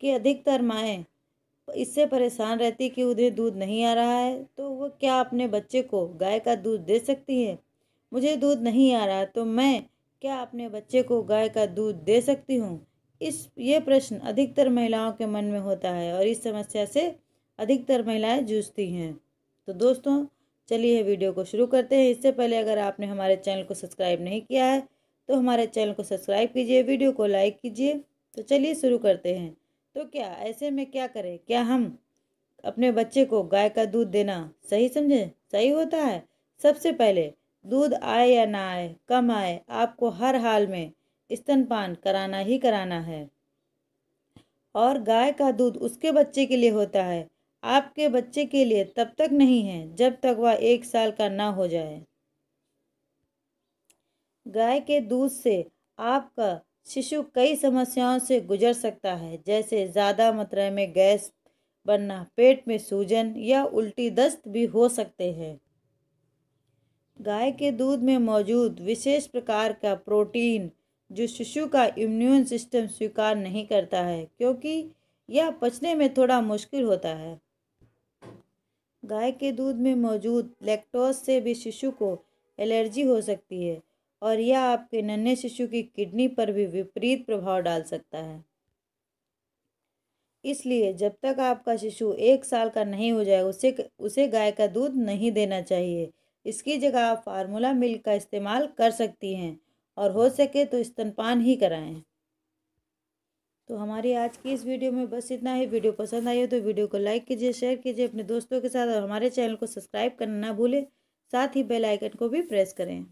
कि अधिकतर माएँ इससे परेशान रहती कि उन्हें दूध नहीं आ रहा है तो वह क्या अपने बच्चे को गाय का दूध दे सकती है मुझे दूध नहीं आ रहा तो मैं क्या अपने बच्चे को गाय का दूध दे सकती हूँ इस ये प्रश्न अधिकतर महिलाओं के मन में होता है और इस समस्या से अधिकतर महिलाएं जूझती हैं तो दोस्तों चलिए वीडियो को शुरू करते हैं इससे पहले अगर आपने हमारे चैनल को सब्सक्राइब नहीं किया है तो हमारे चैनल को सब्सक्राइब कीजिए वीडियो को लाइक कीजिए तो चलिए शुरू करते हैं तो क्या ऐसे में क्या करें क्या हम अपने बच्चे को गाय का दूध देना सही समझें सही होता है सबसे पहले दूध आए या ना आए कम आए आपको हर हाल में स्तनपान कराना ही कराना है और गाय का दूध उसके बच्चे के लिए होता है आपके बच्चे के लिए तब तक नहीं है जब तक वह एक साल का ना हो जाए गाय के दूध से आपका शिशु कई समस्याओं से गुजर सकता है जैसे ज़्यादा मात्रा में गैस बनना पेट में सूजन या उल्टी दस्त भी हो सकते हैं गाय के दूध में मौजूद विशेष प्रकार का प्रोटीन जो शिशु का इम्यून सिस्टम स्वीकार नहीं करता है क्योंकि यह पचने में थोड़ा मुश्किल होता है गाय के दूध में मौजूद लैक्टोज से भी शिशु को एलर्जी हो सकती है और यह आपके नन्हे शिशु की किडनी पर भी विपरीत प्रभाव डाल सकता है इसलिए जब तक आपका शिशु एक साल का नहीं हो जाए उसे उसे गाय का दूध नहीं देना चाहिए इसकी जगह आप फार्मूला मिल्क का इस्तेमाल कर सकती हैं और हो सके तो स्तनपान ही कराएं तो हमारी आज की इस वीडियो में बस इतना ही वीडियो पसंद आई हो तो वीडियो को लाइक कीजिए शेयर कीजिए अपने दोस्तों के साथ और हमारे चैनल को सब्सक्राइब करना ना भूलें साथ ही बेल आइकन को भी प्रेस करें